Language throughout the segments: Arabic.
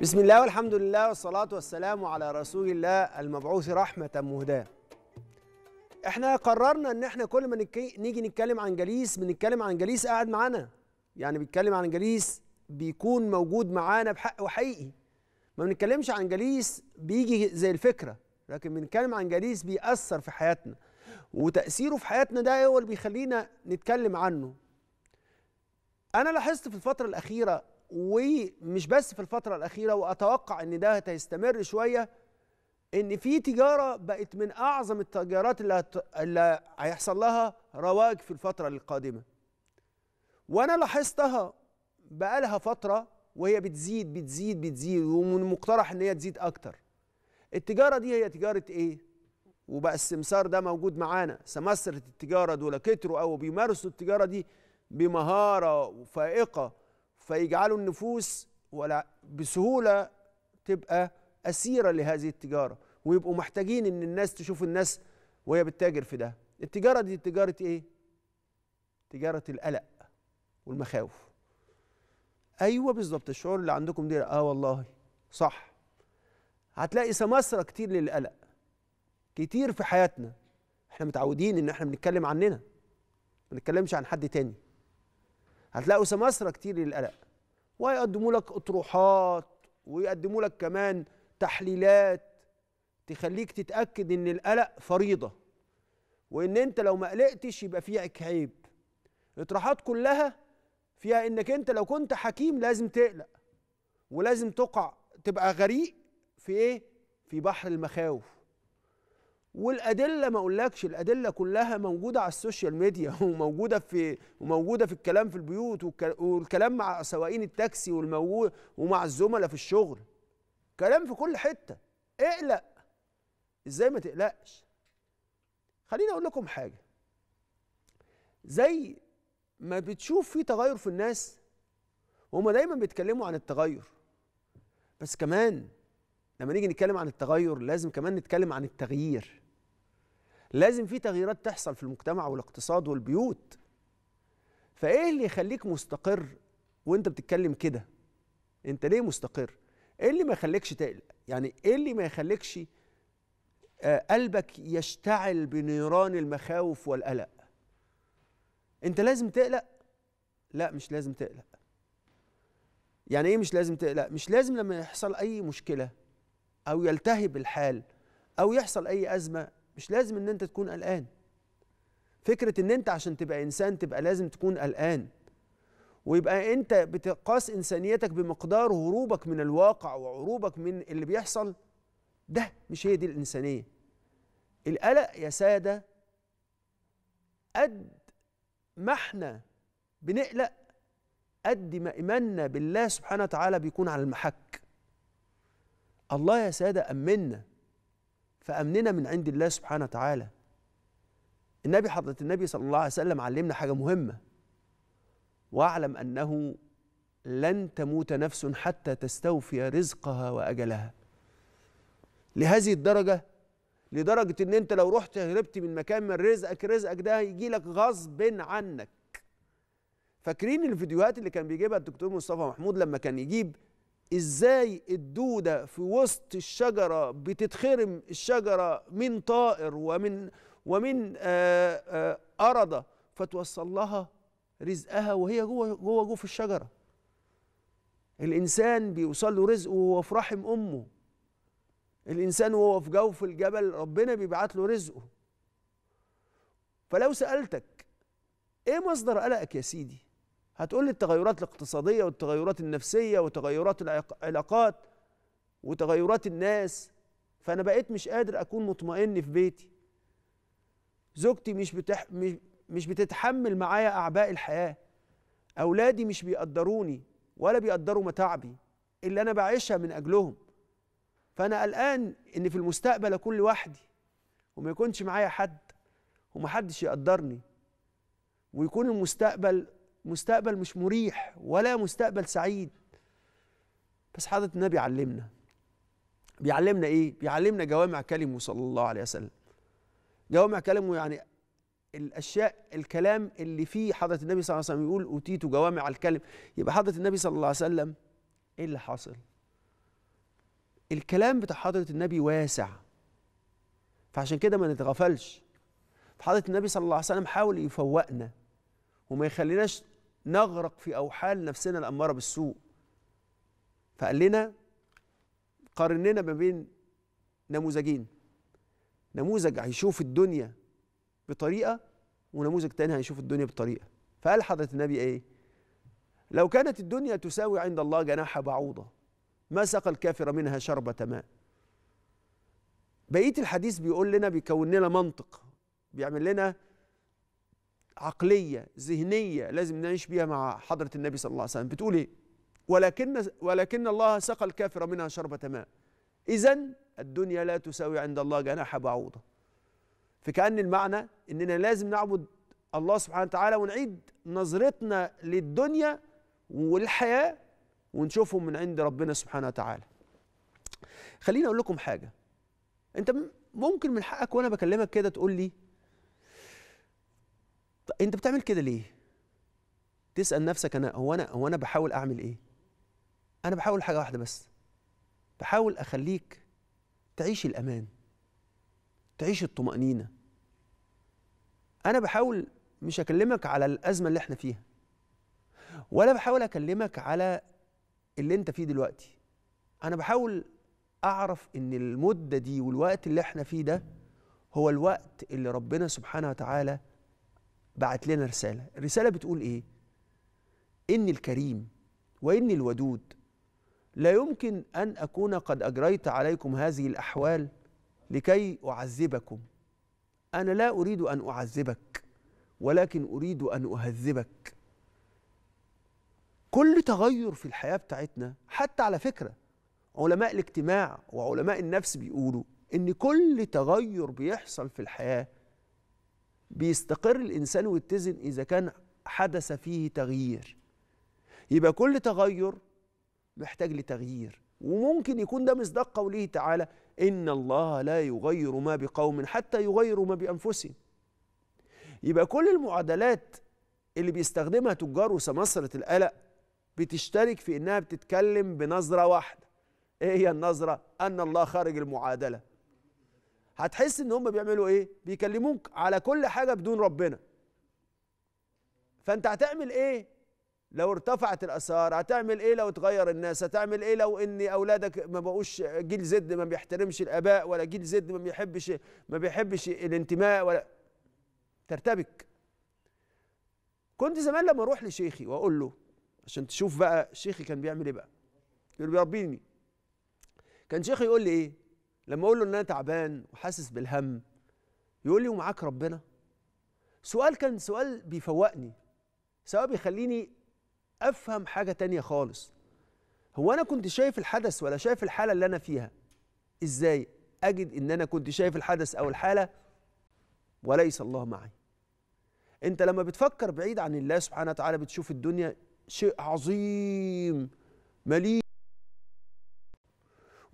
بسم الله والحمد لله والصلاة والسلام على رسول الله المبعوث رحمة مهداة احنا قررنا ان احنا كل ما نيجي نتكلم عن جليس بنتكلم عن جليس قاعد معانا يعني بيتكلم عن جليس بيكون موجود معانا بحق وحقيقي ما بنتكلمش عن جليس بيجي زي الفكرة لكن بنتكلم عن جليس بيأثر في حياتنا وتأثيره في حياتنا ده هو اللي بيخلينا نتكلم عنه أنا لاحظت في الفترة الأخيرة ومش بس في الفترة الأخيرة وأتوقع أن ده هيستمر شوية أن في تجارة بقت من أعظم التجارات اللي, اللي هيحصل لها رواج في الفترة القادمة وأنا لاحظتها بقالها فترة وهي بتزيد بتزيد بتزيد ومن المقترح أن هي تزيد أكتر التجارة دي هي تجارة إيه؟ وبقى السمسار ده موجود معانا سمسرة التجارة دول كتروا أو بيمارسوا التجارة دي بمهارة فائقة فيجعلوا النفوس ولا بسهوله تبقى اسيره لهذه التجاره ويبقوا محتاجين ان الناس تشوف الناس وهي بتتاجر في ده التجاره دي تجاره ايه تجاره القلق والمخاوف ايوه بالظبط الشعور اللي عندكم ده اه والله صح هتلاقي سماسره كتير للقلق كتير في حياتنا احنا متعودين ان احنا بنتكلم عننا ما نتكلمش عن حد تاني هتلاقوا سماسرة كتير للقلق ويقدموا لك أطروحات ويقدموا لك كمان تحليلات تخليك تتأكد إن القلق فريضة وإن أنت لو ما قلقتش يبقى فيك عيب الإطروحات كلها فيها إنك أنت لو كنت حكيم لازم تقلق ولازم تقع تبقى غريق في إيه؟ في بحر المخاوف والادله ما اقولكش الادله كلها موجوده على السوشيال ميديا وموجوده في وموجوده في الكلام في البيوت والكلام مع سواقين التاكسي والموجود ومع الزملاء في الشغل كلام في كل حته اقلق ازاي ما تقلقش خليني اقول لكم حاجه زي ما بتشوف في تغير في الناس هما دايما بيتكلموا عن التغير بس كمان لما نيجي نتكلم عن التغير لازم كمان نتكلم عن التغيير لازم في تغييرات تحصل في المجتمع والاقتصاد والبيوت فايه اللي يخليك مستقر وانت بتتكلم كده انت ليه مستقر ايه اللي ما يخليكش تقلق يعني ايه اللي ما يخليكش آه، قلبك يشتعل بنيران المخاوف والقلق انت لازم تقلق لا مش لازم تقلق يعني ايه مش لازم تقلق مش لازم لما يحصل اي مشكله او يلتهب الحال او يحصل اي ازمه مش لازم ان انت تكون قلقان فكره ان انت عشان تبقى انسان تبقى لازم تكون قلقان ويبقى انت بتقاس انسانيتك بمقدار هروبك من الواقع وعروبك من اللي بيحصل ده مش هي دي الانسانيه القلق يا ساده قد ما احنا بنقلق قد ما ايماننا بالله سبحانه وتعالى بيكون على المحك الله يا ساده امنا فأمننا من عند الله سبحانه وتعالى النبي حضرة النبي صلى الله عليه وسلم علمنا حاجة مهمة واعلم أنه لن تموت نفس حتى تستوفي رزقها وأجلها لهذه الدرجة لدرجة ان انت لو رحت هربت من مكان من رزقك رزقك ده يجي لك غصب عنك فاكرين الفيديوهات اللي كان بيجيبها الدكتور مصطفى محمود لما كان يجيب ازاي الدوده في وسط الشجره بتتخرم الشجره من طائر ومن ومن ارض آه، آه، أرضة فتوصل لها رزقها وهي جوه جوه جوه في الشجرة الإنسان بيوصل له رزقه وهو في رحم أمه الإنسان وهو في جوف الجبل ربنا بيبعت له رزقه فلو سألتك إيه مصدر قلقك يا سيدي هتقول لي التغيرات الاقتصادية والتغيرات النفسية وتغيرات العلاقات وتغيرات الناس فأنا بقيت مش قادر أكون مطمئن في بيتي زوجتي مش بتح... مش بتتحمل معايا أعباء الحياة أولادي مش بيقدروني ولا بيقدروا متاعبي اللي أنا بعيشها من أجلهم فأنا قلقان إن في المستقبل أكون لوحدي وما يكونش معايا حد ومحدش يقدرني ويكون المستقبل مستقبل مش مريح ولا مستقبل سعيد بس حضرة النبي علمنا بيعلمنا ايه بيعلمنا جوامع كلمه صلى الله عليه وسلم جوامع كلمه يعني الاشياء الكلام اللي فيه حضره النبي صلى الله عليه وسلم يقول اوتيت جوامع الكلم يبقى حضره النبي صلى الله عليه وسلم ايه اللي حاصل الكلام بتاع حضره النبي واسع فعشان كده ما نتغفلش فحضره النبي صلى الله عليه وسلم حاول يفوقنا وما يخليناش نغرق في أوحال نفسنا الأمارة بالسوء فقال لنا قارن لنا ما بين نموذجين نموذج هيشوف الدنيا بطريقة ونموذج تاني هيشوف الدنيا بطريقة فقال حضرة النبي إيه لو كانت الدنيا تساوي عند الله جناح بعوضة ما سقى الكافر منها شربة ماء بقية الحديث بيقول لنا بيكون لنا منطق بيعمل لنا عقلية ذهنية لازم نعيش بيها مع حضرة النبي صلى الله عليه وسلم بتقول إيه ولكن ولكن الله سقى الكافر منها شربة ماء إذا الدنيا لا تساوي عند الله جناح بعوضة فكأن المعنى إننا لازم نعبد الله سبحانه وتعالى ونعيد نظرتنا للدنيا والحياة ونشوفهم من عند ربنا سبحانه وتعالى خليني أقول لكم حاجة أنت ممكن من حقك وأنا بكلمك كده تقول لي طب انت بتعمل كده ليه تسال نفسك انا هو انا هو انا بحاول اعمل ايه انا بحاول حاجه واحده بس بحاول اخليك تعيش الامان تعيش الطمانينه انا بحاول مش اكلمك على الازمه اللي احنا فيها ولا بحاول اكلمك على اللي انت فيه دلوقتي انا بحاول اعرف ان المده دي والوقت اللي احنا فيه ده هو الوقت اللي ربنا سبحانه وتعالى بعت لنا رسالة الرسالة بتقول إيه؟ إني الكريم وإني الودود لا يمكن أن أكون قد أجريت عليكم هذه الأحوال لكي أعذبكم أنا لا أريد أن أعذبك ولكن أريد أن أهذبك كل تغير في الحياة بتاعتنا حتى على فكرة علماء الاجتماع وعلماء النفس بيقولوا إن كل تغير بيحصل في الحياة بيستقر الإنسان ويتزن إذا كان حدث فيه تغيير يبقى كل تغير محتاج لتغيير وممكن يكون ده مصداق قوله تعالى إن الله لا يغير ما بقوم حتى يغيروا ما بأنفسهم يبقى كل المعادلات اللي بيستخدمها تجار وسمسرة القلق بتشترك في إنها بتتكلم بنظرة واحدة إيه هي النظرة؟ أن الله خارج المعادلة هتحس ان هم بيعملوا ايه بيكلموك على كل حاجه بدون ربنا فانت هتعمل ايه لو ارتفعت الاسعار هتعمل ايه لو اتغير الناس هتعمل ايه لو ان اولادك ما بقوش جيل زد ما بيحترمش الاباء ولا جيل زد ما بيحبش ما بيحبش الانتماء ولا ترتبك كنت زمان لما اروح لشيخي واقول له عشان تشوف بقى شيخي كان بيعمل ايه بقى يقول بيربيني كان شيخي يقول لي ايه لما اقول له ان انا تعبان وحاسس بالهم يقول لي ومعاك ربنا سؤال كان سؤال بيفوقني سواء بيخليني افهم حاجه تانية خالص هو انا كنت شايف الحدث ولا شايف الحاله اللي انا فيها ازاي اجد ان انا كنت شايف الحدث او الحاله وليس الله معي انت لما بتفكر بعيد عن الله سبحانه وتعالى بتشوف الدنيا شيء عظيم مليء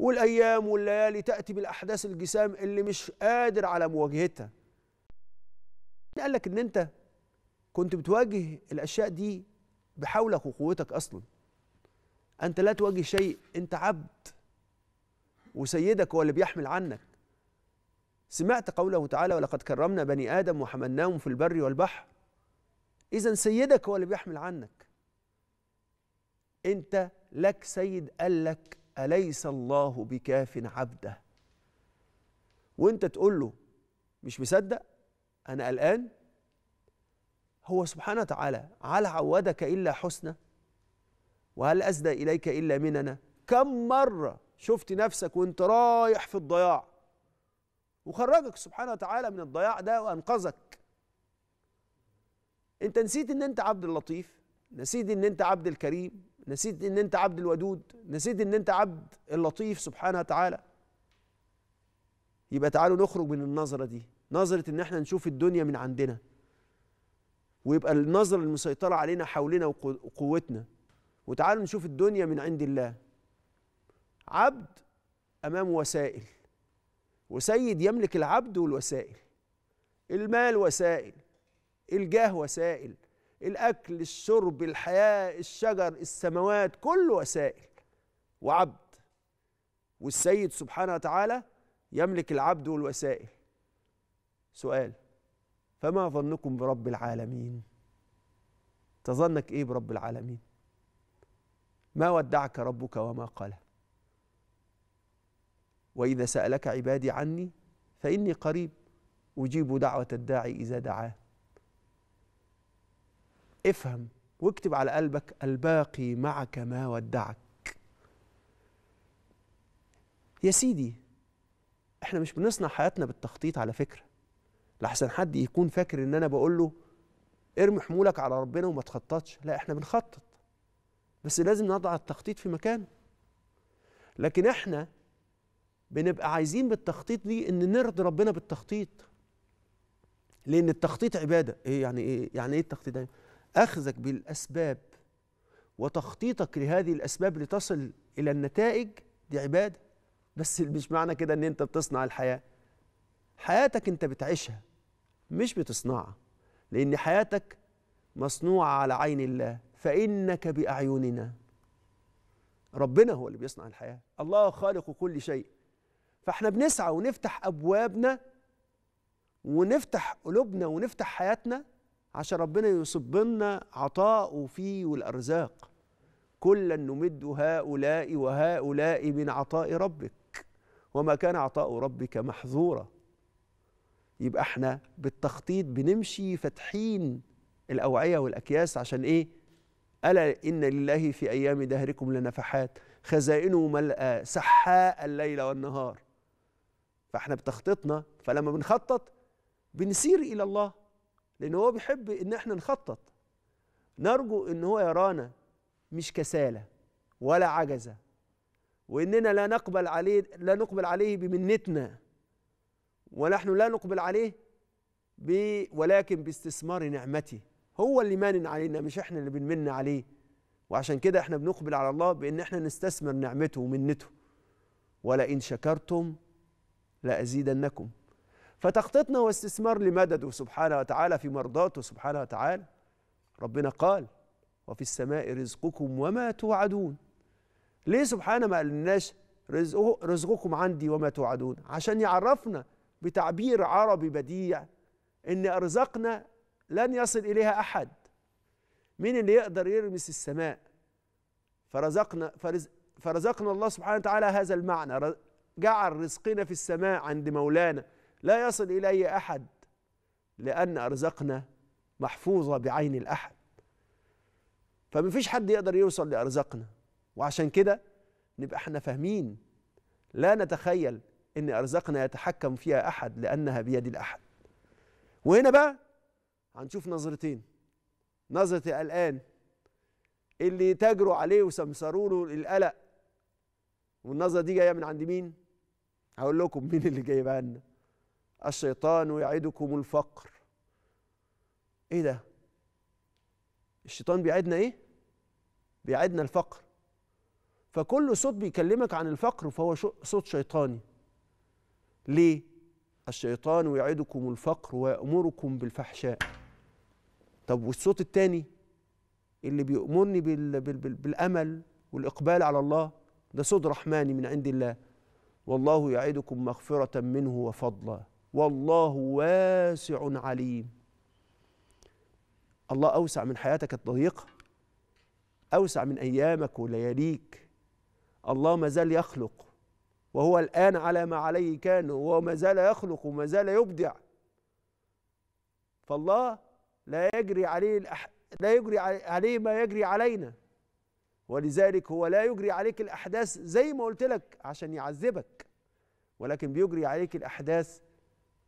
والايام والليالي تاتي بالاحداث الجسام اللي مش قادر على مواجهتها يعني قال لك ان انت كنت بتواجه الاشياء دي بحولك وقوتك اصلا انت لا تواجه شيء انت عبد وسيدك هو اللي بيحمل عنك سمعت قوله تعالى ولقد كرمنا بني ادم وحملناهم في البر والبحر اذا سيدك هو اللي بيحمل عنك انت لك سيد قال لك أليس الله بكاف عبده وانت تقول له مش مصدق أنا قلقان هو سبحانه وتعالى هل عودك إلا حسنى وهل أسدى إليك إلا مننا كم مرة شفت نفسك وانت رايح في الضياع وخرجك سبحانه وتعالى من الضياع ده وأنقذك انت نسيت ان انت عبد اللطيف نسيت ان انت عبد الكريم نسيت ان انت عبد الودود نسيت ان انت عبد اللطيف سبحانه وتعالى يبقى تعالوا نخرج من النظرة دي نظرة ان احنا نشوف الدنيا من عندنا ويبقى النظرة المسيطرة علينا حولنا وقوتنا وتعالوا نشوف الدنيا من عند الله عبد امام وسائل وسيد يملك العبد والوسائل المال وسائل الجاه وسائل الاكل الشرب الحياه الشجر السماوات كله وسائل وعبد والسيد سبحانه وتعالى يملك العبد والوسائل سؤال فما ظنكم برب العالمين تظنك ايه برب العالمين ما ودعك ربك وما قال واذا سالك عبادي عني فاني قريب اجيب دعوه الداعي اذا دعاه افهم واكتب على قلبك الباقي معك ما ودعك يا سيدي احنا مش بنصنع حياتنا بالتخطيط على فكرة لحسن حد يكون فاكر ان انا بقول له ارمي حمولك على ربنا وما تخططش لا احنا بنخطط بس لازم نضع التخطيط في مكانه لكن احنا بنبقى عايزين بالتخطيط دي ان نرضي ربنا بالتخطيط لان التخطيط عباده ايه يعني ايه يعني ايه التخطيط ده أخذك بالأسباب وتخطيطك لهذه الأسباب لتصل إلى النتائج دي عبادة بس مش معنى كده إن أنت بتصنع الحياة حياتك أنت بتعيشها مش بتصنعها لأن حياتك مصنوعة على عين الله فإنك بأعيننا ربنا هو اللي بيصنع الحياة الله خالق كل شيء فاحنا بنسعى ونفتح أبوابنا ونفتح قلوبنا ونفتح حياتنا عشان ربنا يصب لنا عطاءه فيه والأرزاق كلا نمد هؤلاء وهؤلاء من عطاء ربك وما كان عطاء ربك محظورا يبقى احنا بالتخطيط بنمشي فاتحين الأوعية والأكياس عشان إيه ألا إن لله في أيام دهركم لنفحات خزائنه ملأى سحاء الليل والنهار فاحنا بتخطيطنا فلما بنخطط بنسير إلى الله لأن هو بيحب إن إحنا نخطط نرجو إن هو يرانا مش كسالة ولا عجزة وإننا لا نقبل عليه لا نقبل عليه بمنتنا ونحن لا نقبل عليه ب ولكن باستثمار نعمته هو اللي مانن علينا مش إحنا اللي بنمن عليه وعشان كده إحنا بنقبل على الله بإن إحنا نستثمر نعمته ومنته ولئن شكرتم لأزيدنكم فتخطيطنا واستثمار لمدده سبحانه وتعالى في مرضاته سبحانه وتعالى ربنا قال وفي السماء رزقكم وما توعدون ليه سبحانه ما قالناش رزقه رزقكم عندي وما توعدون عشان يعرفنا بتعبير عربي بديع ان ارزاقنا لن يصل اليها احد مين اللي يقدر يرمس السماء فرزقنا فرز فرزقنا الله سبحانه وتعالى هذا المعنى جعل رزقنا في السماء عند مولانا لا يصل إلي أحد لأن أرزقنا محفوظة بعين الأحد فما فيش حد يقدر يوصل لأرزقنا وعشان كده نبقى احنا فاهمين لا نتخيل ان ارزقنا يتحكم فيها احد لانها بيد الاحد وهنا بقى هنشوف نظرتين نظرة الآن اللي تجروا عليه وسمسروا له القلق والنظرة دي جاية من عند مين؟ هقول لكم مين اللي جايبها لنا الشيطان يعدكم الفقر ايه ده الشيطان بيعدنا ايه بيعدنا الفقر فكل صوت بيكلمك عن الفقر فهو صوت شيطاني ليه الشيطان يعدكم الفقر ويأمركم بالفحشاء طب والصوت التاني اللي بيأمرني بال بال بال بالأمل والإقبال على الله ده صوت رحماني من عند الله والله يعدكم مغفرة منه وفضلا والله واسع عليم الله أوسع من حياتك الضيقة أوسع من أيامك ولياليك الله ما زال يخلق وهو الآن على ما عليه كان وهو ما زال يخلق وما زال يبدع فالله لا يجري عليه الأح... لا يجري عليه ما يجري علينا ولذلك هو لا يجري عليك الأحداث زي ما قلت لك عشان يعذبك ولكن بيجري عليك الأحداث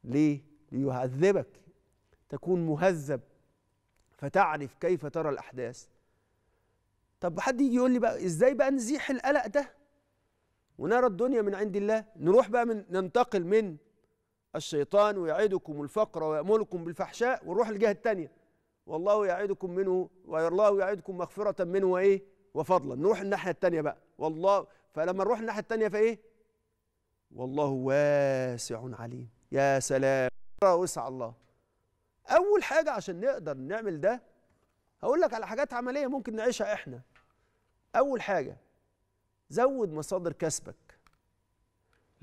ليه؟ ليعذبك تكون مهذب فتعرف كيف ترى الأحداث طب حد يجي يقول لي بقى إزاي بقى نزيح القلق ده ونرى الدنيا من عند الله نروح بقى من ننتقل من الشيطان ويعدكم الفقر ويأمركم بالفحشاء ونروح الجهة الثانية والله يعدكم منه والله يعدكم مغفرة منه وإيه وفضلا نروح الناحية الثانية بقى والله فلما نروح الناحية الثانية فإيه والله واسع عليم يا سلام وسع الله اول حاجه عشان نقدر نعمل ده هقول لك على حاجات عمليه ممكن نعيشها احنا اول حاجه زود مصادر كسبك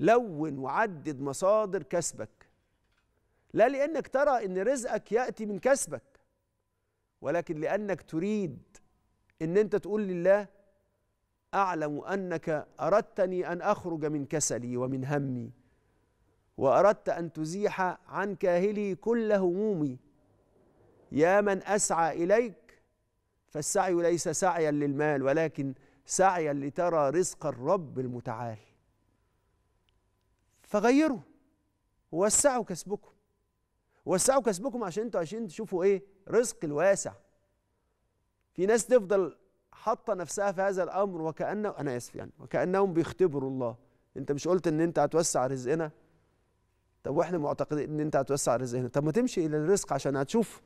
لون وعدد مصادر كسبك لا لانك ترى ان رزقك ياتي من كسبك ولكن لانك تريد ان انت تقول لله اعلم انك اردتني ان اخرج من كسلي ومن همي واردت ان تزيح عن كاهلي كل همومي يا من اسعى اليك فالسعي ليس سعيا للمال ولكن سعيا لترى رزق الرب المتعال فغيروا وسعوا كسبكم وسعوا كسبكم عشان انتوا عشان تشوفوا ايه رزق الواسع في ناس تفضل حاطه نفسها في هذا الامر وكانه انا اسف يعني وكانهم بيختبروا الله انت مش قلت ان انت هتوسع رزقنا طب واحنا معتقدين ان انت هتوسع الرزق هنا طب ما تمشي الى الرزق عشان هتشوف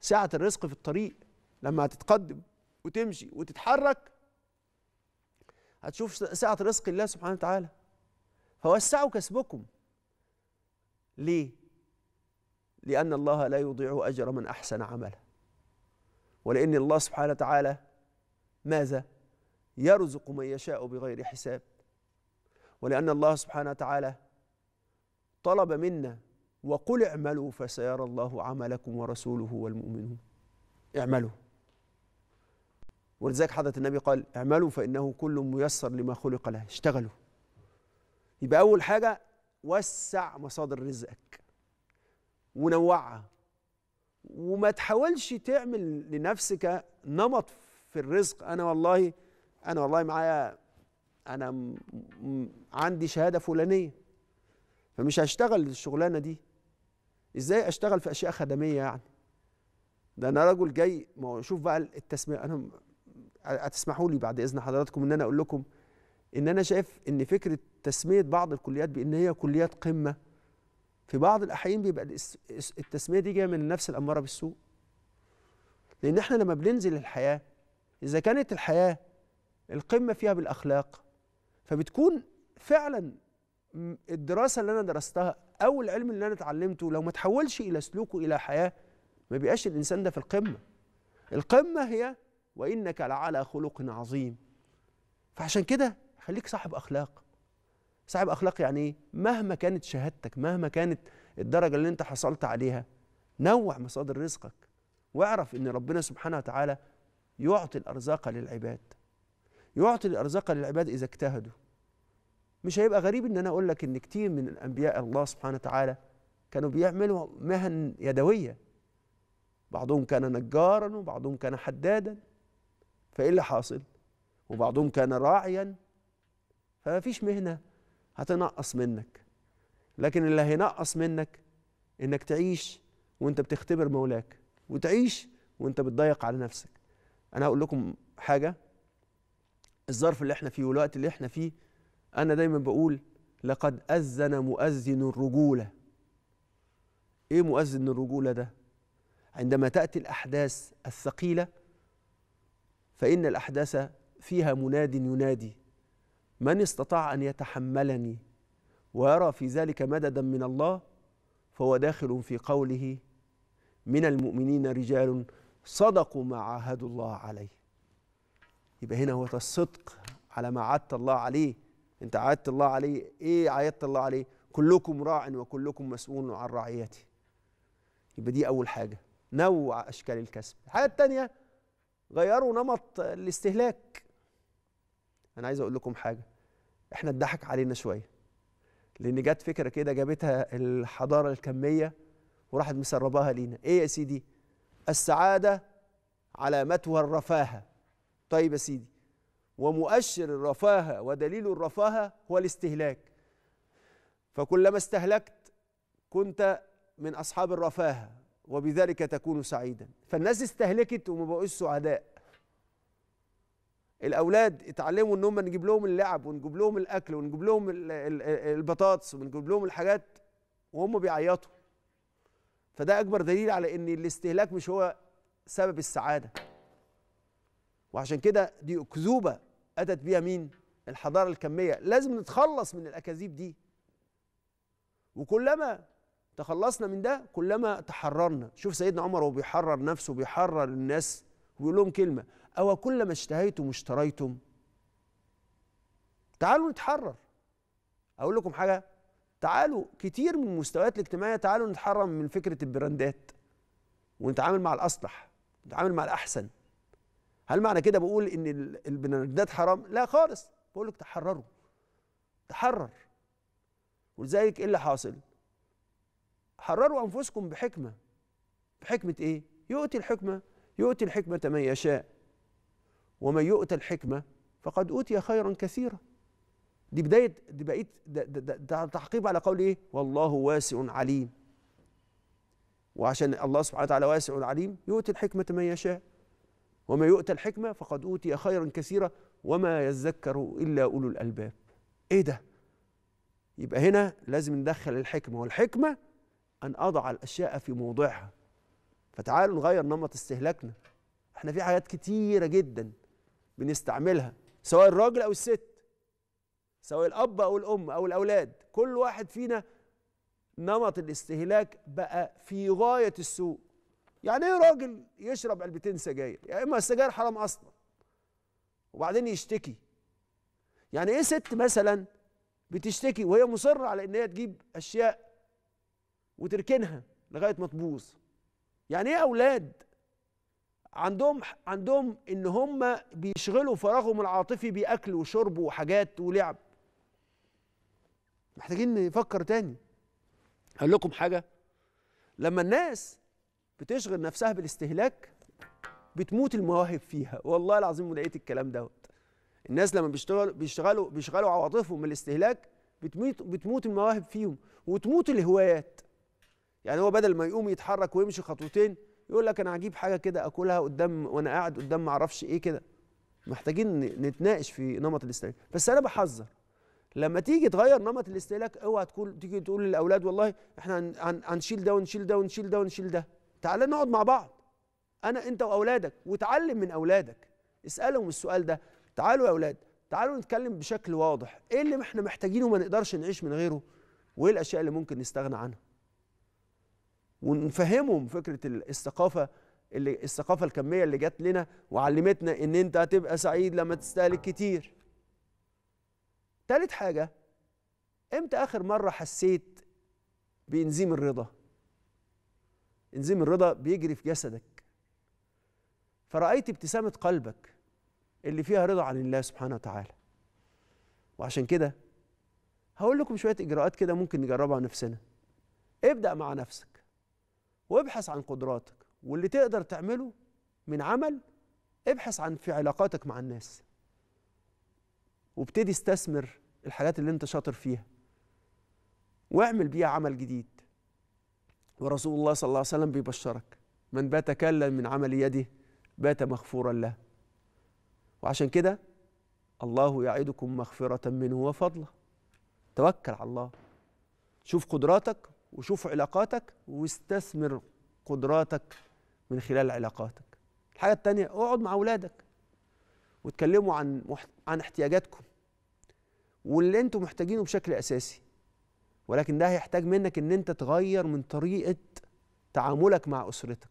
سعه الرزق في الطريق لما هتتقدم وتمشي وتتحرك هتشوف سعه رزق الله سبحانه وتعالى فوسعوا كسبكم ليه لان الله لا يضيع اجر من احسن عملا ولان الله سبحانه وتعالى ماذا يرزق من يشاء بغير حساب ولان الله سبحانه وتعالى طلب منا وقل اعملوا فسيرى الله عملكم ورسوله والمؤمنون اعملوا ولذلك حضرة النبي قال اعملوا فإنه كل ميسر لما خلق له اشتغلوا يبقى أول حاجة وسع مصادر رزقك ونوعها وما تحاولش تعمل لنفسك نمط في الرزق أنا والله أنا والله معايا أنا عندي شهادة فلانية فمش هشتغل الشغلانه دي ازاي اشتغل في اشياء خدميه يعني ده انا رجل جاي ما هو شوف بقى التسميه انا هتسمحوا لي بعد اذن حضراتكم ان انا اقول لكم ان انا شايف ان فكره تسميه بعض الكليات بان هي كليات قمه في بعض الاحيان بيبقى التسميه دي جايه من النفس الاماره بالسوء لان احنا لما بننزل الحياه اذا كانت الحياه القمه فيها بالاخلاق فبتكون فعلا الدراسه اللي انا درستها او العلم اللي انا اتعلمته لو ما تحولش الى سلوك وإلى حياه ما بيبقاش الانسان ده في القمه القمه هي وانك لعلى خلق عظيم فعشان كده خليك صاحب اخلاق صاحب اخلاق يعني ايه مهما كانت شهادتك مهما كانت الدرجه اللي انت حصلت عليها نوع مصادر رزقك واعرف ان ربنا سبحانه وتعالى يعطي الارزاق للعباد يعطي الارزاق للعباد اذا اجتهدوا مش هيبقى غريب ان انا اقول لك ان كتير من انبياء الله سبحانه وتعالى كانوا بيعملوا مهن يدويه بعضهم كان نجارا وبعضهم كان حدادا فايه اللي حاصل وبعضهم كان راعيا فما فيش مهنه هتنقص منك لكن اللي هينقص منك انك تعيش وانت بتختبر مولاك وتعيش وانت بتضيق على نفسك انا هقول لكم حاجه الظرف اللي احنا فيه والوقت اللي احنا فيه أنا دايما بقول لقد أذن مؤذن الرجولة إيه مؤذن الرجولة ده؟ عندما تأتي الأحداث الثقيلة فإن الأحداث فيها مناد ينادي من استطاع أن يتحملني ويرى في ذلك مددا من الله فهو داخل في قوله من المؤمنين رجال صدقوا ما عاهدوا الله عليه يبقى هنا هو الصدق على ما عدت الله عليه انت عايدت الله عليه ايه عايدت الله عليه كلكم راع وكلكم مسؤول عن رعيته يبقى دي اول حاجه نوع اشكال الكسب الحاجه الثانيه غيروا نمط الاستهلاك انا عايز اقول لكم حاجه احنا اتضحك علينا شويه لان جت فكره كده جابتها الحضاره الكميه وراحت مسرباها لينا ايه يا سيدي السعاده علامتها الرفاهه طيب يا سيدي ومؤشر الرفاهة ودليل الرفاهة هو الاستهلاك فكلما استهلكت كنت من أصحاب الرفاهة وبذلك تكون سعيدا فالناس استهلكت وما بقوش سعداء الأولاد اتعلموا إن هم نجيب لهم اللعب ونجيب لهم الأكل ونجيب لهم البطاطس ونجيب لهم الحاجات وهم بيعيطوا فده أكبر دليل على إن الاستهلاك مش هو سبب السعادة وعشان كده دي أكذوبة أتت بيها مين؟ الحضارة الكمية لازم نتخلص من الأكاذيب دي وكلما تخلصنا من ده كلما تحررنا شوف سيدنا عمر وهو بيحرر نفسه بيحرر الناس ويقول لهم كلمة أو كلما اشتهيتم اشتريتم تعالوا نتحرر أقول لكم حاجة تعالوا كتير من المستويات الاجتماعية تعالوا نتحرر من فكرة البراندات ونتعامل مع الأصلح نتعامل مع الأحسن هل معنى كده بقول ان البنردات حرام لا خالص بقول لك تحرروا تحرر ولذلك ايه اللي حاصل حرروا انفسكم بحكمه بحكمه ايه يؤتي الحكمه يؤتي الحكمه من يشاء ومن يؤتى الحكمه فقد اوتي خيرا كثيرا دي بدايه دي بقيت ده, ده, ده تعقيب على قول ايه والله واسع عليم وعشان الله سبحانه وتعالى واسع عليم يؤتي الحكمه من يشاء وما يؤتى الحكمة فقد أوتي خيرا كثيرا وما يذكر إلا أولو الألباب إيه ده يبقى هنا لازم ندخل الحكمة والحكمة أن أضع الأشياء في موضعها فتعالوا نغير نمط استهلاكنا احنا في حاجات كتيرة جدا بنستعملها سواء الراجل أو الست سواء الأب أو الأم أو الأولاد كل واحد فينا نمط الاستهلاك بقى في غاية السوء يعني ايه راجل يشرب علبتين سجاير يا يعني اما السجاير حرام اصلا وبعدين يشتكي يعني ايه ست مثلا بتشتكي وهي مصره على ان هي تجيب اشياء وتركنها لغايه ما تبوظ يعني ايه اولاد عندهم عندهم ان هم بيشغلوا فراغهم العاطفي باكل وشرب وحاجات ولعب محتاجين نفكر تاني هقول لكم حاجه لما الناس بتشغل نفسها بالاستهلاك بتموت المواهب فيها والله العظيم لقيت الكلام دوت الناس لما بيشتغلوا بيشتغلوا بيشغلوا عواطفهم من الاستهلاك بتموت بتموت المواهب فيهم وتموت الهوايات يعني هو بدل ما يقوم يتحرك ويمشي خطوتين يقول لك انا هجيب حاجه كده اكلها قدام وانا قاعد قدام ما اعرفش ايه كده محتاجين نتناقش في نمط الاستهلاك بس انا بحذر لما تيجي تغير نمط الاستهلاك اوعى تقول تيجي تقول للاولاد والله احنا هنشيل ده ونشيل ده ونشيل ده ونشيل ده تعال نقعد مع بعض انا انت واولادك وتعلم من اولادك اسالهم السؤال ده تعالوا يا اولاد تعالوا نتكلم بشكل واضح ايه اللي احنا محتاجينه وما نقدرش نعيش من غيره وايه الاشياء اللي ممكن نستغنى عنها ونفهمهم فكره الثقافه اللي الثقافه الكميه اللي جت لنا وعلمتنا ان انت هتبقى سعيد لما تستهلك كتير تالت حاجه امتى اخر مره حسيت بانزيم الرضا انزيم الرضا بيجري في جسدك فرأيت ابتسامة قلبك اللي فيها رضا عن الله سبحانه وتعالى وعشان كده هقول لكم شوية إجراءات كده ممكن نجربها على نفسنا ابدأ مع نفسك وابحث عن قدراتك واللي تقدر تعمله من عمل ابحث عن في علاقاتك مع الناس وابتدي استثمر الحاجات اللي انت شاطر فيها واعمل بيها عمل جديد ورسول الله صلى الله عليه وسلم بيبشرك من بات كلا من عمل يده بات مغفورا له وعشان كده الله يعدكم مغفرة منه وفضلا توكل على الله شوف قدراتك وشوف علاقاتك واستثمر قدراتك من خلال علاقاتك الحاجة الثانية اقعد مع أولادك واتكلموا عن عن احتياجاتكم واللي انتم محتاجينه بشكل أساسي ولكن ده هيحتاج منك ان انت تغير من طريقه تعاملك مع اسرتك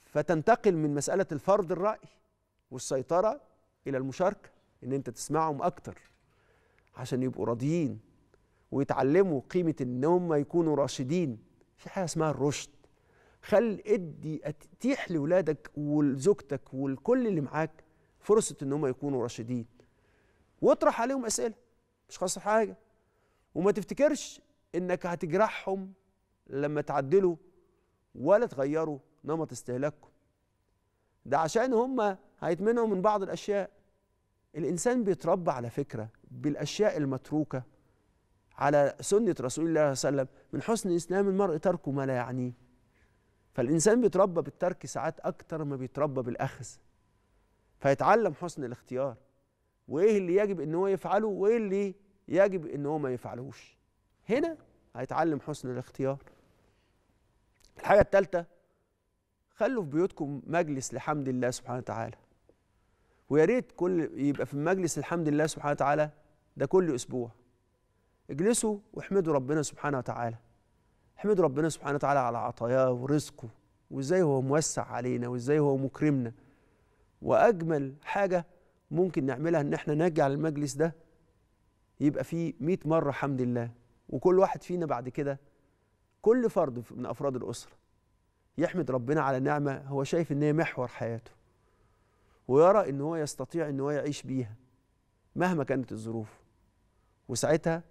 فتنتقل من مساله الفرض الراي والسيطره الى المشاركه ان انت تسمعهم اكتر عشان يبقوا راضيين ويتعلموا قيمه ان هم يكونوا راشدين في حاجه اسمها الرشد خل ادي اتيح لاولادك ولزوجتك ولكل اللي معاك فرصه ان هم يكونوا راشدين واطرح عليهم اسئله مش خاصه حاجه وما تفتكرش انك هتجرحهم لما تعدلوا ولا تغيروا نمط استهلاككم ده عشان هم هيتمنعوا من بعض الاشياء الانسان بيتربى على فكره بالاشياء المتروكه على سنه رسول الله صلى الله عليه وسلم من حسن اسلام المرء تركه ما لا يعنيه فالانسان بيتربى بالترك ساعات اكتر ما بيتربى بالاخذ فيتعلم حسن الاختيار وايه اللي يجب ان هو يفعله وايه اللي يجب ان هو ما يفعلوش هنا هيتعلم حسن الاختيار الحاجه الثالثه خلوا في بيوتكم مجلس لحمد الله سبحانه وتعالى ويا ريت كل يبقى في مجلس الحمد لله سبحانه وتعالى ده كل اسبوع اجلسوا واحمدوا ربنا سبحانه وتعالى احمدوا ربنا سبحانه وتعالى على عطاياه ورزقه وازاي هو موسع علينا وازاي هو مكرمنا واجمل حاجه ممكن نعملها ان احنا نجعل المجلس ده يبقى فيه 100 مرة حمد الله وكل واحد فينا بعد كده كل فرد من أفراد الأسرة يحمد ربنا على نعمة هو شايف إن هي محور حياته ويرى إن هو يستطيع إن هو يعيش بيها مهما كانت الظروف وساعتها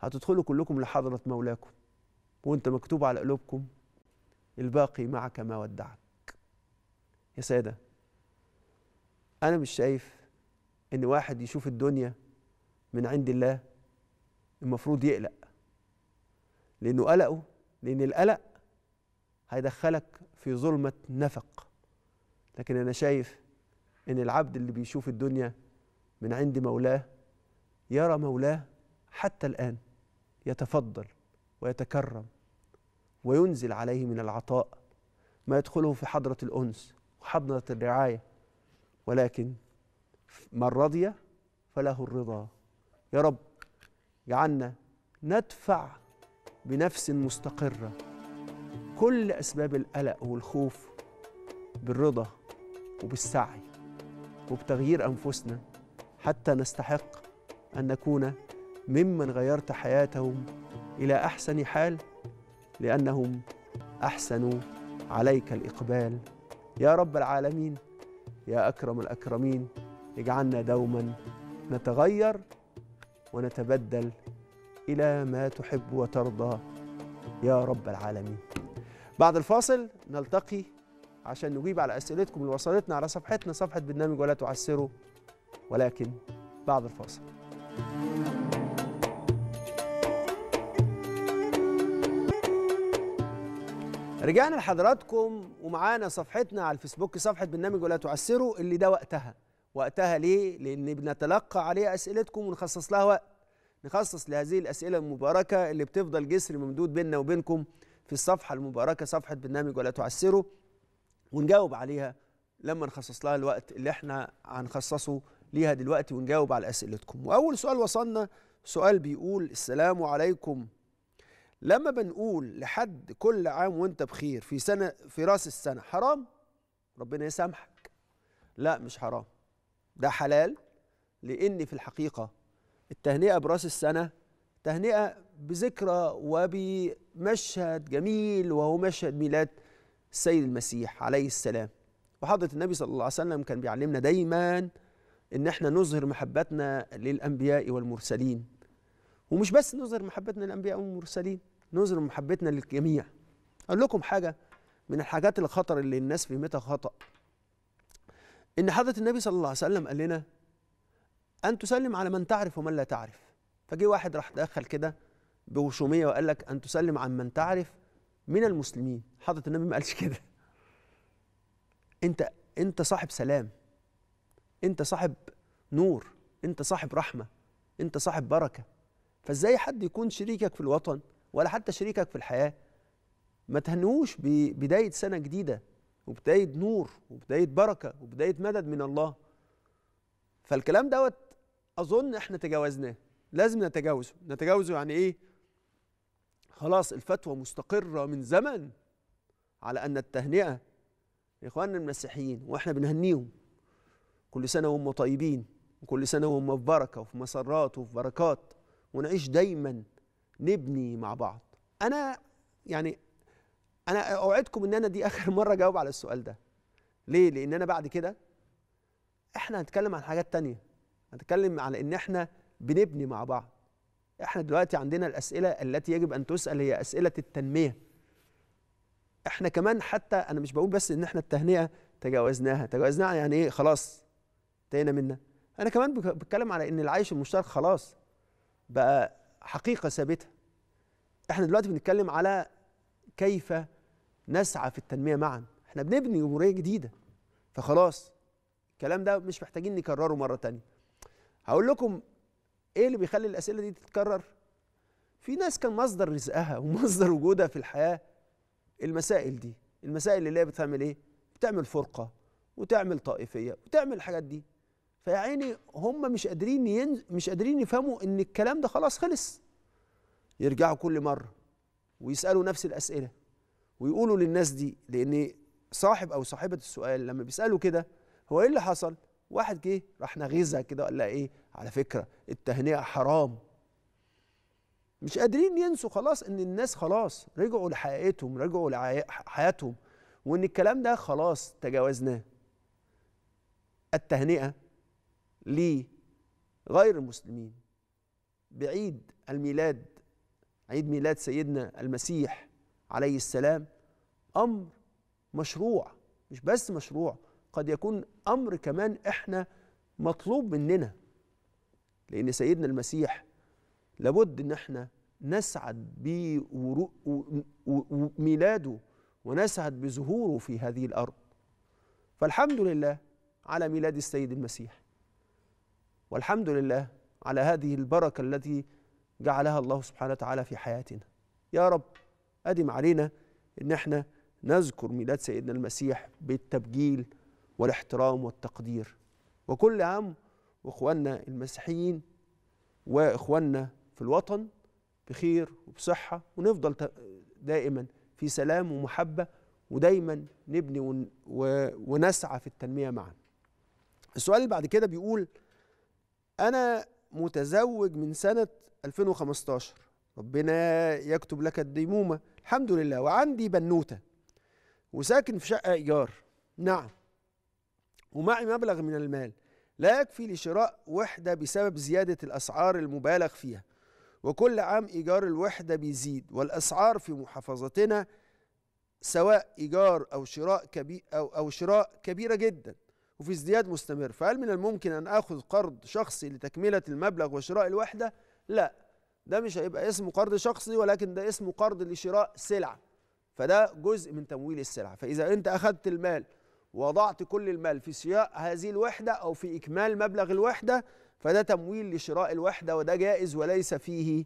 هتدخلوا كلكم لحضرة مولاكم وانت مكتوب على قلوبكم الباقي معك ما ودعك يا سادة أنا مش شايف إن واحد يشوف الدنيا من عند الله المفروض يقلق لأنه قلقه لأن القلق هيدخلك في ظلمة نفق لكن أنا شايف إن العبد اللي بيشوف الدنيا من عند مولاه يرى مولاه حتى الآن يتفضل ويتكرم وينزل عليه من العطاء ما يدخله في حضرة الأنس وحضرة الرعاية ولكن من رضي فله الرضا يا رب جعلنا ندفع بنفس مستقرة كل أسباب القلق والخوف بالرضا وبالسعي وبتغيير أنفسنا حتى نستحق أن نكون ممن غيرت حياتهم إلى أحسن حال لأنهم أحسنوا عليك الإقبال يا رب العالمين يا أكرم الأكرمين اجعلنا دوما نتغير ونتبدل إلى ما تحب وترضى يا رب العالمين بعد الفاصل نلتقي عشان نجيب على أسئلتكم اللي وصلتنا على صفحتنا صفحة برنامج ولا تعسروا ولكن بعد الفاصل رجعنا لحضراتكم ومعانا صفحتنا على الفيسبوك صفحة برنامج ولا تعسروا اللي ده وقتها وقتها ليه؟ لأن بنتلقى عليها أسئلتكم ونخصص لها وقت نخصص لهذه الأسئلة المباركة اللي بتفضل جسر ممدود بيننا وبينكم في الصفحة المباركة صفحة برنامج ولا تعسره ونجاوب عليها لما نخصص لها الوقت اللي احنا هنخصصه ليها دلوقتي ونجاوب على أسئلتكم وأول سؤال وصلنا سؤال بيقول السلام عليكم لما بنقول لحد كل عام وانت بخير في سنة في راس السنة حرام ربنا يسامحك لا مش حرام ده حلال لأن في الحقيقة التهنئة برأس السنة تهنئة بذكرى وبمشهد جميل وهو مشهد ميلاد السيد المسيح عليه السلام وحضرة النبي صلى الله عليه وسلم كان بيعلمنا دايما ان احنا نظهر محبتنا للانبياء والمرسلين ومش بس نظهر محبتنا للانبياء والمرسلين نظهر محبتنا للجميع اقول لكم حاجه من الحاجات الخطر اللي الناس فهمتها خطا إن حضرة النبي صلى الله عليه وسلم قال لنا أن تسلم على من تعرف ومن لا تعرف فجه واحد راح دخل كده بوشومية وقال لك أن تسلم عن من تعرف من المسلمين حضرة النبي ما قالش كده أنت أنت صاحب سلام أنت صاحب نور أنت صاحب رحمة أنت صاحب بركة فإزاي حد يكون شريكك في الوطن ولا حتى شريكك في الحياة ما تهنوش ببداية سنة جديدة وبداية نور وبداية بركة وبداية مدد من الله فالكلام دوت أظن إحنا تجاوزناه لازم نتجاوزه نتجاوزه يعني إيه خلاص الفتوى مستقرة من زمن على أن التهنئة إخواننا المسيحيين وإحنا بنهنيهم كل سنة وهم طيبين وكل سنة وهم في بركة وفي مسرات وفي بركات ونعيش دايما نبني مع بعض أنا يعني انا اوعدكم ان انا دي اخر مره اجاوب على السؤال ده ليه لان انا بعد كده احنا هنتكلم عن حاجات تانية هنتكلم على ان احنا بنبني مع بعض احنا دلوقتي عندنا الاسئله التي يجب ان تسال هي اسئله التنميه احنا كمان حتى انا مش بقول بس ان احنا التهنئه تجاوزناها تجاوزناها يعني ايه خلاص انتهينا منها انا كمان بتكلم على ان العيش المشترك خلاص بقى حقيقه ثابته احنا دلوقتي بنتكلم على كيف نسعى في التنميه معا احنا بنبني جمهوريه جديده فخلاص الكلام ده مش محتاجين نكرره مره تانية هقول لكم ايه اللي بيخلي الاسئله دي تتكرر في ناس كان مصدر رزقها ومصدر وجودها في الحياه المسائل دي المسائل اللي هي بتعمل ايه بتعمل فرقه وتعمل طائفيه وتعمل الحاجات دي فيا عيني هم مش قادرين ينز... مش قادرين يفهموا ان الكلام ده خلاص خلص يرجعوا كل مره ويسالوا نفس الاسئله ويقولوا للناس دي لان صاحب او صاحبه السؤال لما بيسالوا كده هو ايه اللي حصل واحد جه راح نغيزها كده وقال لها ايه على فكره التهنئه حرام مش قادرين ينسوا خلاص ان الناس خلاص رجعوا لحقيقتهم رجعوا لحياتهم وان الكلام ده خلاص تجاوزناه التهنئه لغير المسلمين بعيد الميلاد عيد ميلاد سيدنا المسيح عليه السلام امر مشروع مش بس مشروع قد يكون امر كمان احنا مطلوب مننا لان سيدنا المسيح لابد ان احنا نسعد بميلاده ونسعد بظهوره في هذه الارض فالحمد لله على ميلاد السيد المسيح والحمد لله على هذه البركه التي جعلها الله سبحانه وتعالى في حياتنا يا رب أدم علينا إن إحنا نذكر ميلاد سيدنا المسيح بالتبجيل والاحترام والتقدير وكل عام وإخواننا المسيحيين وإخواننا في الوطن بخير وبصحة ونفضل دائما في سلام ومحبة ودايما نبني ونسعى في التنمية معا السؤال اللي بعد كده بيقول أنا متزوج من سنة 2015 ربنا يكتب لك الديمومة الحمد لله وعندي بنوتة وساكن في شقة إيجار نعم ومعي مبلغ من المال لا يكفي لشراء وحدة بسبب زيادة الأسعار المبالغ فيها وكل عام إيجار الوحدة بيزيد والأسعار في محافظتنا سواء إيجار أو شراء كبير أو, أو شراء كبيرة جدا وفي ازدياد مستمر فهل من الممكن أن أخذ قرض شخصي لتكملة المبلغ وشراء الوحدة؟ لا ده مش هيبقى اسمه قرض شخصي ولكن ده اسمه قرض لشراء سلعه فده جزء من تمويل السلعه فاذا انت اخذت المال وضعت كل المال في سياق هذه الوحده او في اكمال مبلغ الوحده فده تمويل لشراء الوحده وده جائز وليس فيه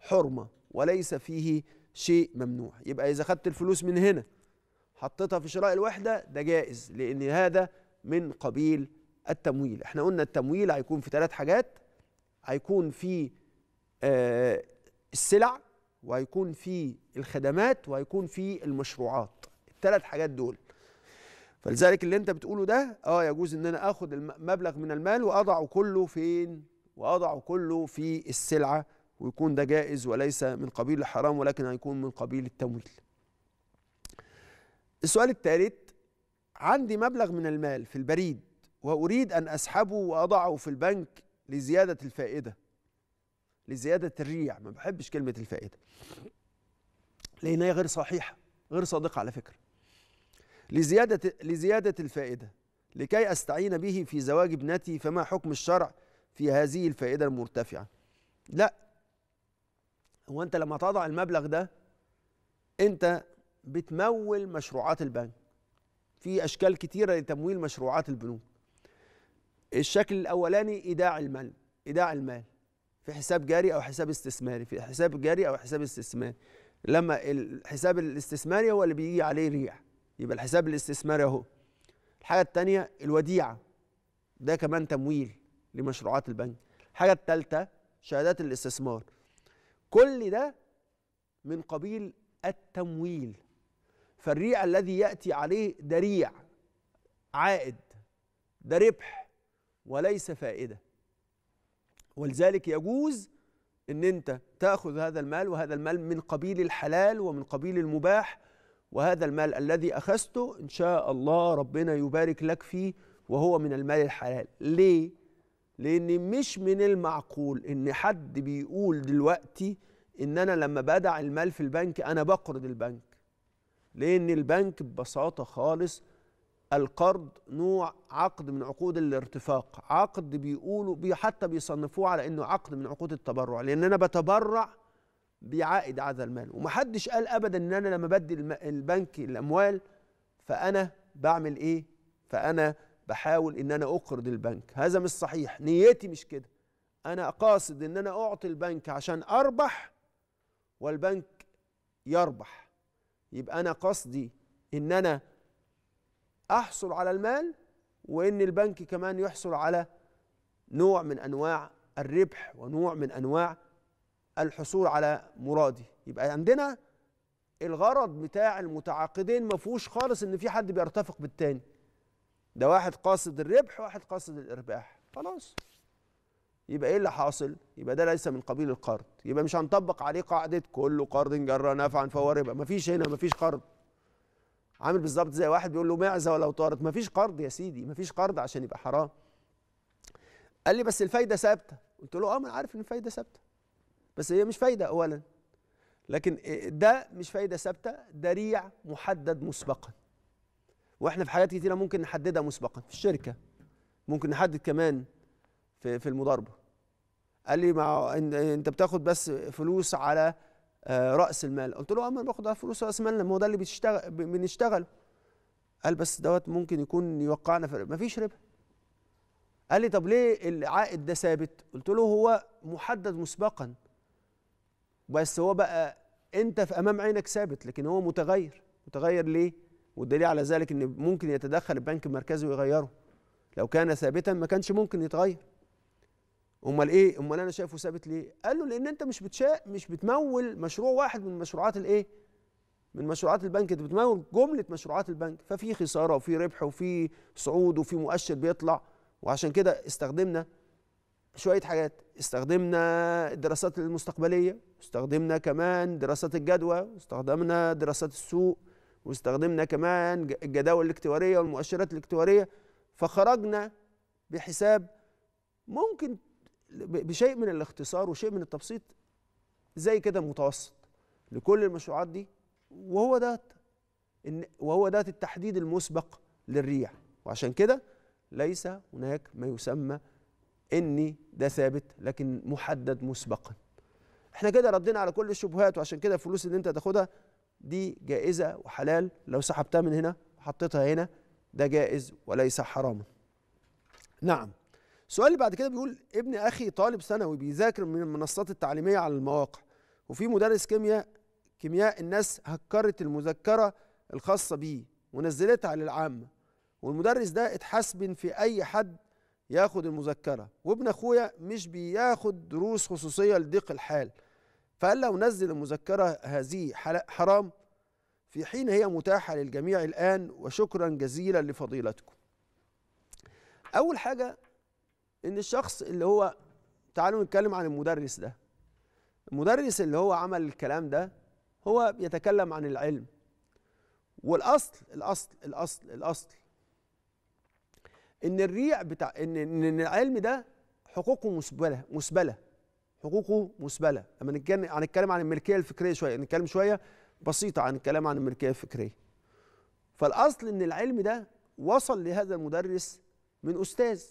حرمه وليس فيه شيء ممنوع يبقى اذا خدت الفلوس من هنا حطيتها في شراء الوحده ده جائز لان هذا من قبيل التمويل احنا قلنا التمويل هيكون في ثلاث حاجات هيكون في آه، السلع وهيكون في الخدمات وهيكون في المشروعات الثلاث حاجات دول فلذلك اللي انت بتقوله ده اه يجوز ان انا اخد المبلغ من المال واضعه كله فين واضعه كله في السلعه ويكون ده جائز وليس من قبيل الحرام ولكن هيكون من قبيل التمويل السؤال الثالث عندي مبلغ من المال في البريد واريد ان اسحبه واضعه في البنك لزياده الفائده لزياده الريع ما بحبش كلمه الفائده لان هي غير صحيحه غير صادقه على فكره لزياده لزياده الفائده لكي استعين به في زواج ابنتي فما حكم الشرع في هذه الفائده المرتفعه لا هو انت لما تضع المبلغ ده انت بتمول مشروعات البنك في اشكال كتيره لتمويل مشروعات البنوك الشكل الاولاني ايداع المال ايداع المال في حساب جاري او حساب استثماري في حساب جاري او حساب استثماري لما الحساب الاستثماري هو اللي بيجي عليه ريح يبقى الحساب الاستثماري اهو الحاجه الثانيه الوديعه ده كمان تمويل لمشروعات البنك الحاجه الثالثه شهادات الاستثمار كل ده من قبيل التمويل فالريع الذي ياتي عليه دريع عائد ده ربح وليس فائده ولذلك يجوز ان انت تاخذ هذا المال وهذا المال من قبيل الحلال ومن قبيل المباح وهذا المال الذي اخذته ان شاء الله ربنا يبارك لك فيه وهو من المال الحلال ليه لان مش من المعقول ان حد بيقول دلوقتي ان انا لما بدع المال في البنك انا بقرض البنك لان البنك ببساطه خالص القرض نوع عقد من عقود الارتفاق عقد بيقولوا بي حتى بيصنفوه على انه عقد من عقود التبرع لان انا بتبرع بعائد هذا المال ومحدش قال ابدا ان انا لما بدي البنك الاموال فانا بعمل ايه فانا بحاول ان انا اقرض البنك هذا مش صحيح نيتي مش كده انا قاصد ان انا اعطي البنك عشان اربح والبنك يربح يبقى انا قصدي ان انا احصل على المال وان البنك كمان يحصل على نوع من انواع الربح ونوع من انواع الحصول على مرادي يبقى عندنا الغرض بتاع المتعاقدين ما فيهوش خالص ان في حد بيرتفق بالتاني ده واحد قاصد الربح واحد قاصد الارباح خلاص يبقى ايه اللي حاصل يبقى ده ليس من قبيل القرض يبقى مش هنطبق عليه قاعده كل قرض جرى نفعا فهو ربا مفيش هنا مفيش قرض عامل بالظبط زي واحد بيقول له معزه ولو طارت مفيش قرض يا سيدي مفيش قرض عشان يبقى حرام قال لي بس الفايده ثابته قلت له اه ما انا عارف ان الفايده ثابته بس هي مش فايده اولا لكن ده مش فايده ثابته دريع محدد مسبقا واحنا في حاجات كتيره ممكن نحددها مسبقا في الشركه ممكن نحدد كمان في في المضاربه قال لي مع انت بتاخد بس فلوس على آه، راس المال قلت له اما آه، باخد فلوس راس مالنا ما هو ده اللي بتشتغل بنشتغله قال بس دوت ممكن يكون يوقعنا في ما فيش ربح قال لي طب ليه العائد ده ثابت قلت له هو محدد مسبقا بس هو بقى انت في امام عينك ثابت لكن هو متغير متغير ليه والدليل على ذلك ان ممكن يتدخل البنك المركزي ويغيره لو كان ثابتا ما كانش ممكن يتغير امال ايه امال انا شايفه ثابت ليه قال له لان انت مش بتشاء مش بتمول مشروع واحد من مشروعات الايه من مشروعات البنك انت بتمول جمله مشروعات البنك ففي خساره وفي ربح وفي صعود وفي مؤشر بيطلع وعشان كده استخدمنا شويه حاجات استخدمنا الدراسات المستقبليه استخدمنا كمان دراسات الجدوى واستخدمنا دراسات السوق واستخدمنا كمان الجداول الاكتواريه والمؤشرات الاكتواريه فخرجنا بحساب ممكن بشيء من الاختصار وشيء من التبسيط زي كده متوسط لكل المشروعات دي وهو ده إن وهو ده التحديد المسبق للريع وعشان كده ليس هناك ما يسمى اني ده ثابت لكن محدد مسبقا احنا كده ردينا على كل الشبهات وعشان كده الفلوس اللي انت تاخدها دي جائزه وحلال لو سحبتها من هنا وحطيتها هنا ده جائز وليس حراما نعم السؤال اللي بعد كده بيقول ابن اخي طالب ثانوي بيذاكر من المنصات التعليميه على المواقع وفي مدرس كيمياء كيمياء الناس هكرت المذكره الخاصه بيه ونزلتها للعامه والمدرس ده اتحاسب في اي حد ياخد المذكره وابن اخويا مش بياخد دروس خصوصيه لضيق الحال فقال لو نزل المذكره هذه حرام في حين هي متاحه للجميع الان وشكرا جزيلا لفضيلتكم اول حاجه ان الشخص اللي هو تعالوا نتكلم عن المدرس ده المدرس اللي هو عمل الكلام ده هو بيتكلم عن العلم والاصل الاصل الاصل الاصل ان الريع بتاع ان ان العلم ده حقوقه مسبله مسبله حقوقه مسبله لما نتكلم عن الكلام عن الملكيه الفكريه شويه نتكلم شويه بسيطه عن الكلام عن الملكيه الفكريه فالاصل ان العلم ده وصل لهذا المدرس من استاذ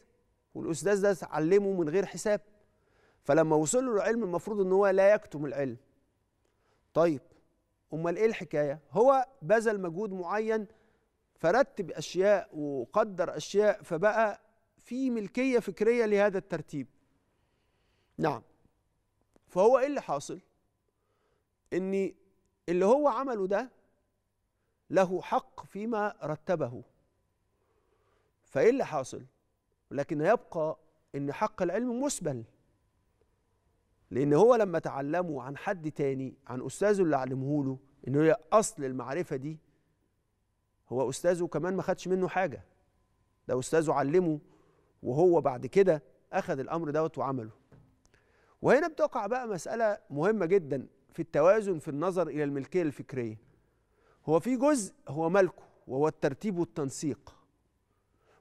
والاستاذ ده علمه من غير حساب فلما وصل له العلم المفروض ان هو لا يكتم العلم طيب امال ايه الحكايه هو بذل مجهود معين فرتب اشياء وقدر اشياء فبقى في ملكيه فكريه لهذا الترتيب نعم فهو ايه اللي حاصل ان اللي هو عمله ده له حق فيما رتبه فايه اللي حاصل ولكن يبقى ان حق العلم مسبل لان هو لما تعلمه عن حد تاني عن استاذه اللي علمه له ان هي اصل المعرفه دي هو استاذه كمان ما خدش منه حاجه ده استاذه علمه وهو بعد كده اخذ الامر دوت وعمله وهنا بتقع بقى مساله مهمه جدا في التوازن في النظر الى الملكيه الفكريه هو في جزء هو ملكه وهو الترتيب والتنسيق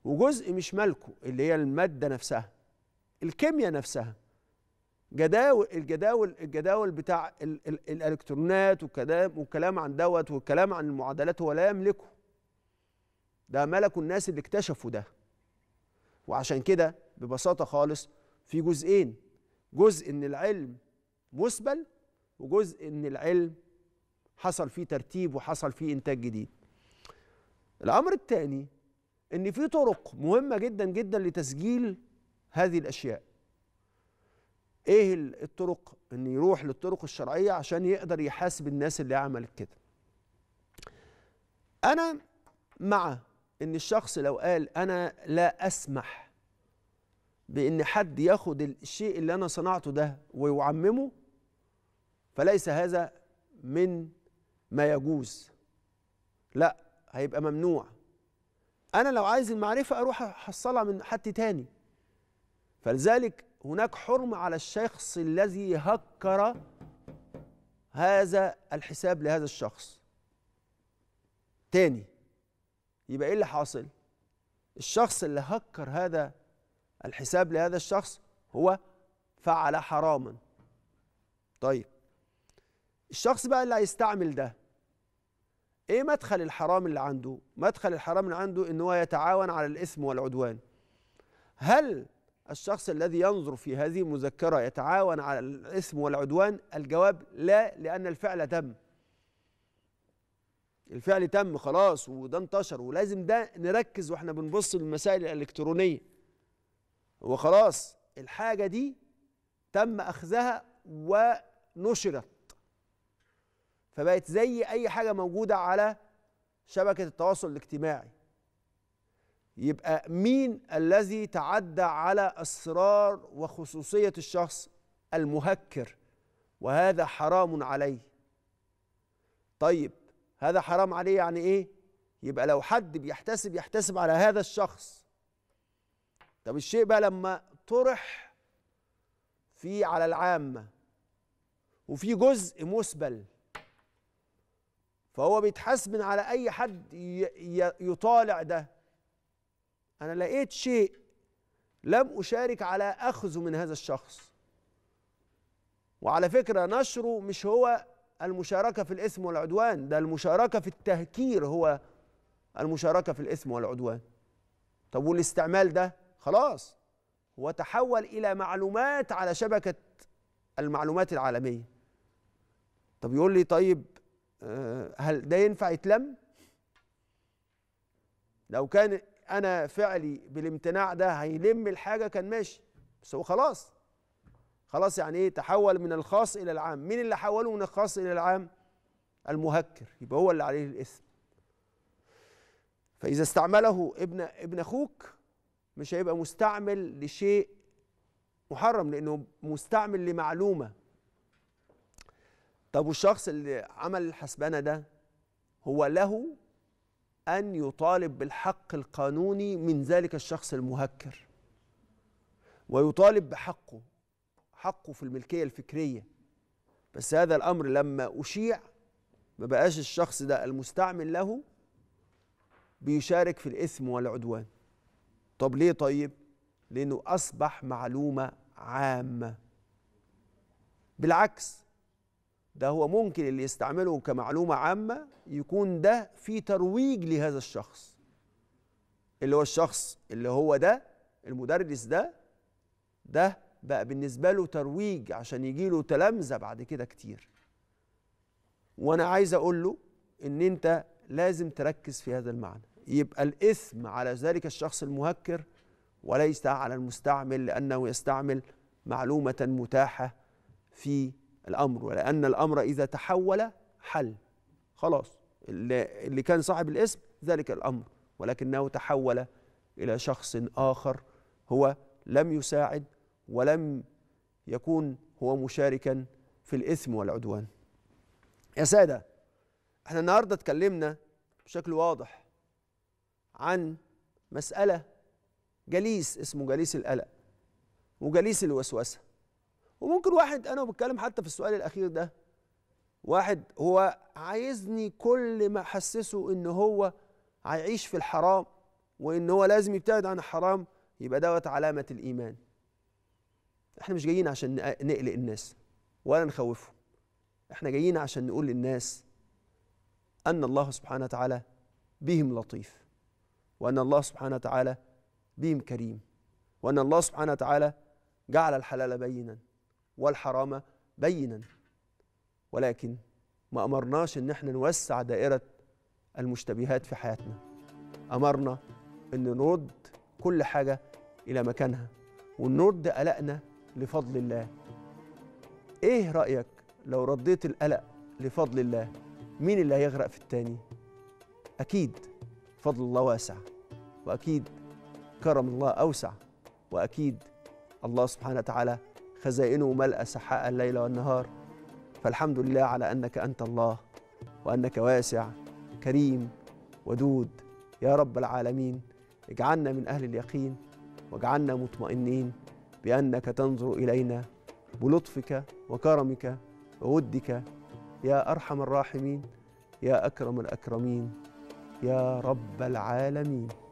وجزء مش مالكه اللي هي المادة نفسها الكيمياء نفسها جداول الجداول الجداول بتاع الـ الـ الالكترونات والكلام والكلام عن دوت والكلام عن المعادلات هو لا يملكه ده ملكه الناس اللي اكتشفوا ده وعشان كده ببساطه خالص في جزئين جزء ان العلم مسبل وجزء ان العلم حصل فيه ترتيب وحصل فيه انتاج جديد الامر الثاني ان في طرق مهمه جدا جدا لتسجيل هذه الاشياء ايه الطرق ان يروح للطرق الشرعيه عشان يقدر يحاسب الناس اللي عملت كده انا مع ان الشخص لو قال انا لا اسمح بان حد ياخد الشيء اللي انا صنعته ده ويعممه فليس هذا من ما يجوز لا هيبقى ممنوع أنا لو عايز المعرفة أروح أحصلها من حد تاني فلذلك هناك حرمة على الشخص الذي هكر هذا الحساب لهذا الشخص تاني يبقى إيه اللي حاصل الشخص اللي هكر هذا الحساب لهذا الشخص هو فعل حراما طيب الشخص بقى اللي هيستعمل ده ايه مدخل الحرام اللي عنده مدخل الحرام اللي عنده ان هو يتعاون على الاثم والعدوان هل الشخص الذي ينظر في هذه المذكرة يتعاون على الإثم والعدوان الجواب لا لأن الفعل تم الفعل تم خلاص وده انتشر ولازم ده نركز واحنا بنبص للمسائل الإلكترونية هو خلاص الحاجة دي تم أخذها ونشرت فبقت زي اي حاجه موجوده على شبكه التواصل الاجتماعي يبقى مين الذي تعدى على اسرار وخصوصيه الشخص المهكر وهذا حرام عليه طيب هذا حرام عليه يعني ايه يبقى لو حد بيحتسب يحتسب على هذا الشخص طب الشيء بقى لما طرح في على العامه وفي جزء مسبل فهو بيتحاسب من على اي حد يطالع ده انا لقيت شيء لم اشارك على اخذه من هذا الشخص وعلى فكره نشره مش هو المشاركه في الاسم والعدوان ده المشاركه في التهكير هو المشاركه في الاسم والعدوان طب والاستعمال ده خلاص هو تحول الى معلومات على شبكه المعلومات العالميه طب يقول لي طيب آه، هل ده ينفع يتلم لو كان انا فعلي بالامتناع ده هيلم الحاجه كان ماشي بس هو خلاص خلاص يعني ايه تحول من الخاص الى العام مين اللي حوله من الخاص الى العام المهكر يبقى هو اللي عليه الاثم فاذا استعمله ابن ابن اخوك مش هيبقى مستعمل لشيء محرم لانه مستعمل لمعلومه طب والشخص اللي عمل الحسبنه ده هو له ان يطالب بالحق القانوني من ذلك الشخص المهكر ويطالب بحقه حقه في الملكيه الفكريه بس هذا الامر لما اشيع ما بقاش الشخص ده المستعمل له بيشارك في الاثم والعدوان طب ليه طيب لانه اصبح معلومه عامه بالعكس ده هو ممكن اللي يستعمله كمعلومة عامة يكون ده في ترويج لهذا الشخص اللي هو الشخص اللي هو ده المدرس ده ده بقى بالنسبة له ترويج عشان يجي له تلامذة بعد كده كتير وأنا عايز أقول له إن أنت لازم تركز في هذا المعنى يبقى الإثم على ذلك الشخص المهكر وليس على المستعمل لأنه يستعمل معلومة متاحة في الأمر ولأن الأمر إذا تحول حل خلاص اللي كان صاحب الاسم ذلك الأمر ولكنه تحول إلى شخص آخر هو لم يساعد ولم يكون هو مشاركا في الإثم والعدوان يا سادة احنا النهاردة اتكلمنا بشكل واضح عن مسألة جليس اسمه جليس القلق وجليس الوسوسة وممكن واحد انا بتكلم حتى في السؤال الاخير ده واحد هو عايزني كل ما احسسه ان هو هيعيش في الحرام وان هو لازم يبتعد عن الحرام يبقى دوت علامه الايمان احنا مش جايين عشان نقلق الناس ولا نخوفهم احنا جايين عشان نقول للناس ان الله سبحانه وتعالى بهم لطيف وان الله سبحانه وتعالى بهم كريم وان الله سبحانه وتعالى جعل الحلال بينا والحرام بينا ولكن ما أمرناش إن احنا نوسع دائرة المشتبهات في حياتنا أمرنا إن نرد كل حاجة إلى مكانها ونرد قلقنا لفضل الله إيه رأيك لو رديت القلق لفضل الله مين اللي هيغرق في التاني أكيد فضل الله واسع وأكيد كرم الله أوسع وأكيد الله سبحانه وتعالى خزائنه ملأ سحاء الليل والنهار فالحمد لله على أنك أنت الله وأنك واسع كريم ودود يا رب العالمين اجعلنا من أهل اليقين واجعلنا مطمئنين بأنك تنظر إلينا بلطفك وكرمك وودك يا أرحم الراحمين يا أكرم الأكرمين يا رب العالمين